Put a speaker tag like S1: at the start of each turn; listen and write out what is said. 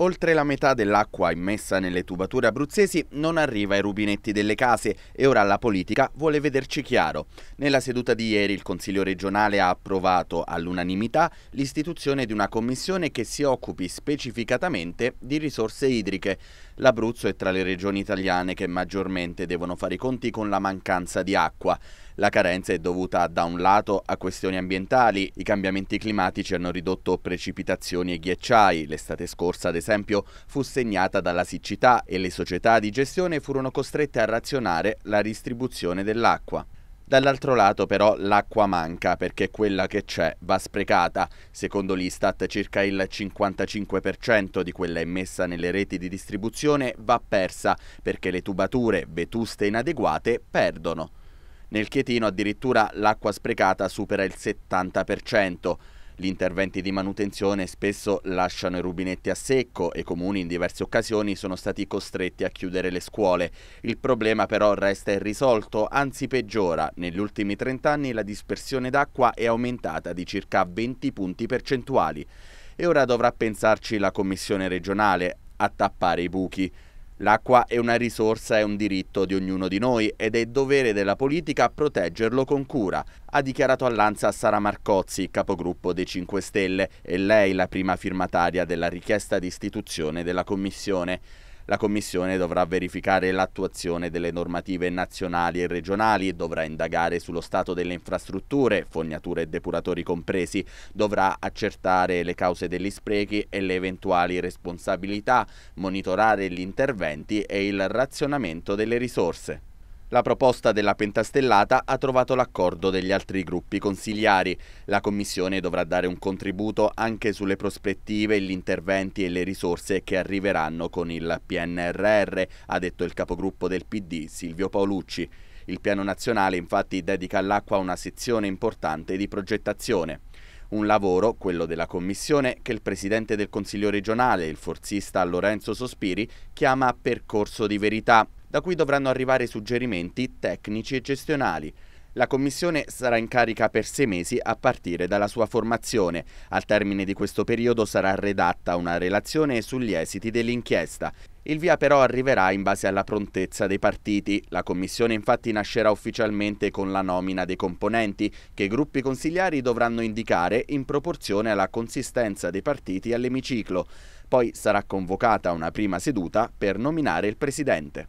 S1: Oltre la metà dell'acqua immessa nelle tubature abruzzesi non arriva ai rubinetti delle case e ora la politica vuole vederci chiaro. Nella seduta di ieri il Consiglio regionale ha approvato all'unanimità l'istituzione di una commissione che si occupi specificatamente di risorse idriche. L'Abruzzo è tra le regioni italiane che maggiormente devono fare i conti con la mancanza di acqua. La carenza è dovuta da un lato a questioni ambientali, i cambiamenti climatici hanno ridotto precipitazioni e ghiacciai, l'estate scorsa ad esempio esempio, fu segnata dalla siccità e le società di gestione furono costrette a razionare la distribuzione dell'acqua. Dall'altro lato però l'acqua manca perché quella che c'è va sprecata. Secondo l'Istat circa il 55% di quella immessa nelle reti di distribuzione va persa perché le tubature vetuste e inadeguate perdono. Nel Chietino addirittura l'acqua sprecata supera il 70%. Gli interventi di manutenzione spesso lasciano i rubinetti a secco e i comuni in diverse occasioni sono stati costretti a chiudere le scuole. Il problema però resta irrisolto, anzi peggiora. Negli ultimi 30 anni la dispersione d'acqua è aumentata di circa 20 punti percentuali. E ora dovrà pensarci la Commissione regionale a tappare i buchi. L'acqua è una risorsa e un diritto di ognuno di noi ed è dovere della politica proteggerlo con cura, ha dichiarato all'Anza Sara Marcozzi, capogruppo dei 5 Stelle, e lei la prima firmataria della richiesta di istituzione della Commissione. La Commissione dovrà verificare l'attuazione delle normative nazionali e regionali, dovrà indagare sullo stato delle infrastrutture, fognature e depuratori compresi, dovrà accertare le cause degli sprechi e le eventuali responsabilità, monitorare gli interventi e il razionamento delle risorse. La proposta della pentastellata ha trovato l'accordo degli altri gruppi consigliari. La Commissione dovrà dare un contributo anche sulle prospettive, gli interventi e le risorse che arriveranno con il PNRR, ha detto il capogruppo del PD Silvio Paolucci. Il piano nazionale infatti dedica all'acqua una sezione importante di progettazione. Un lavoro, quello della Commissione, che il Presidente del Consiglio regionale, il forzista Lorenzo Sospiri, chiama percorso di verità da cui dovranno arrivare suggerimenti tecnici e gestionali. La commissione sarà in carica per sei mesi a partire dalla sua formazione. Al termine di questo periodo sarà redatta una relazione sugli esiti dell'inchiesta. Il via però arriverà in base alla prontezza dei partiti. La commissione infatti nascerà ufficialmente con la nomina dei componenti che i gruppi consigliari dovranno indicare in proporzione alla consistenza dei partiti all'emiciclo. Poi sarà convocata una prima seduta per nominare il presidente.